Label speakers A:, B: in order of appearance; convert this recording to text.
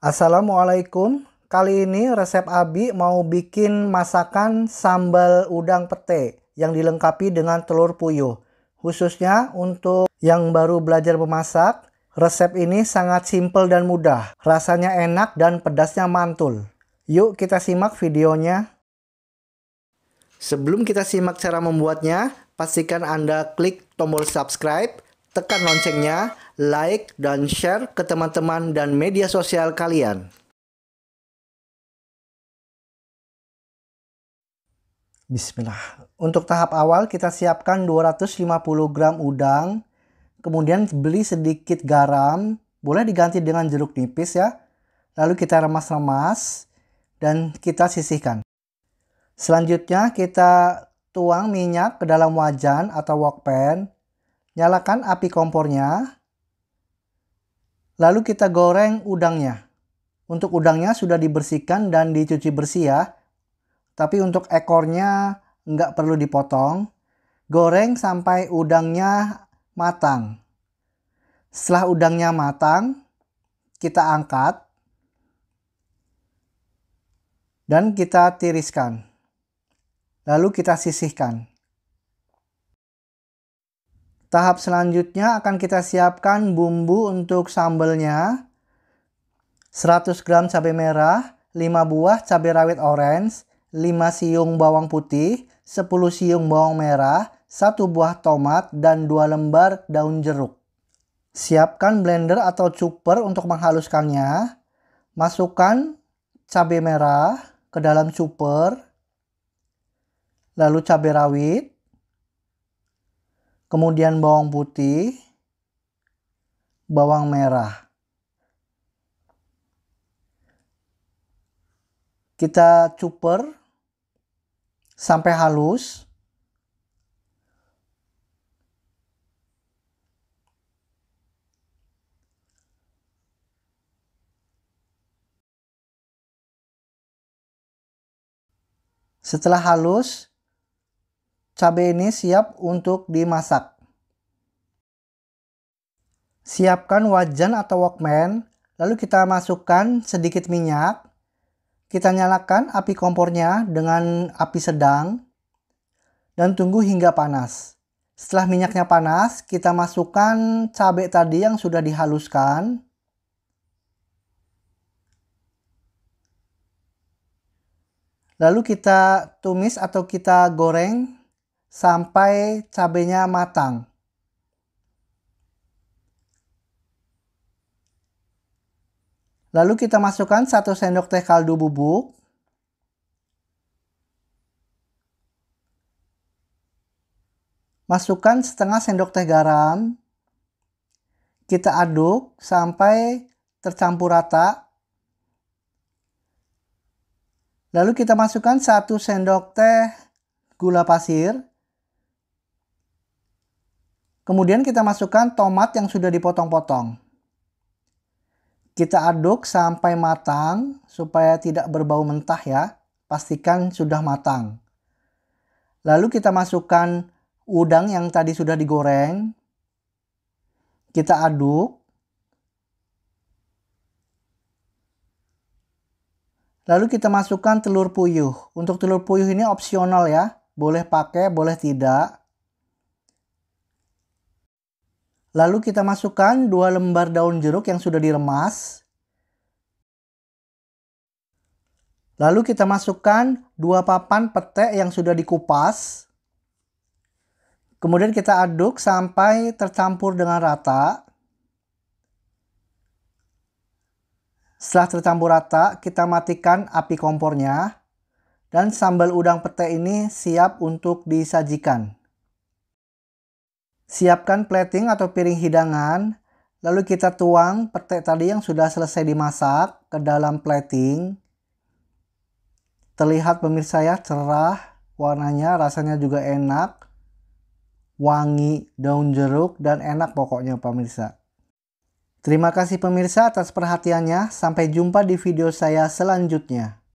A: Assalamualaikum. Kali ini resep Abi mau bikin masakan sambal udang pete yang dilengkapi dengan telur puyuh. Khususnya untuk yang baru belajar memasak, resep ini sangat simpel dan mudah. Rasanya enak dan pedasnya mantul. Yuk kita simak videonya. Sebelum kita simak cara membuatnya, pastikan Anda klik tombol subscribe, tekan loncengnya like, dan share ke teman-teman dan media sosial kalian. Bismillah. Untuk tahap awal kita siapkan 250 gram udang, kemudian beli sedikit garam, boleh diganti dengan jeruk nipis ya. Lalu kita remas-remas dan kita sisihkan. Selanjutnya kita tuang minyak ke dalam wajan atau wok pan, nyalakan api kompornya, Lalu kita goreng udangnya. Untuk udangnya sudah dibersihkan dan dicuci bersih ya. Tapi untuk ekornya nggak perlu dipotong. Goreng sampai udangnya matang. Setelah udangnya matang, kita angkat dan kita tiriskan. Lalu kita sisihkan. Tahap selanjutnya akan kita siapkan bumbu untuk sambelnya. 100 gram cabai merah, 5 buah cabai rawit orange, 5 siung bawang putih, 10 siung bawang merah, 1 buah tomat, dan 2 lembar daun jeruk. Siapkan blender atau chopper untuk menghaluskannya. Masukkan cabai merah ke dalam chopper, lalu cabai rawit, kemudian bawang putih, bawang merah. Kita cuper sampai halus. Setelah halus, Cabai ini siap untuk dimasak. Siapkan wajan atau walkman, lalu kita masukkan sedikit minyak. Kita nyalakan api kompornya dengan api sedang dan tunggu hingga panas. Setelah minyaknya panas, kita masukkan cabai tadi yang sudah dihaluskan. Lalu kita tumis atau kita goreng sampai cabenya matang. Lalu kita masukkan satu sendok teh kaldu bubuk. Masukkan setengah sendok teh garam. Kita aduk sampai tercampur rata. Lalu kita masukkan satu sendok teh gula pasir. Kemudian kita masukkan tomat yang sudah dipotong-potong. Kita aduk sampai matang supaya tidak berbau mentah ya. Pastikan sudah matang. Lalu kita masukkan udang yang tadi sudah digoreng. Kita aduk. Lalu kita masukkan telur puyuh. Untuk telur puyuh ini opsional ya. Boleh pakai, boleh tidak. Lalu kita masukkan dua lembar daun jeruk yang sudah diremas. Lalu kita masukkan dua papan pete yang sudah dikupas. Kemudian kita aduk sampai tercampur dengan rata. Setelah tercampur rata, kita matikan api kompornya. Dan sambal udang pete ini siap untuk disajikan. Siapkan plating atau piring hidangan, lalu kita tuang petai tadi yang sudah selesai dimasak ke dalam plating. Terlihat pemirsa ya cerah, warnanya rasanya juga enak, wangi daun jeruk dan enak pokoknya pemirsa. Terima kasih pemirsa atas perhatiannya, sampai jumpa di video saya selanjutnya.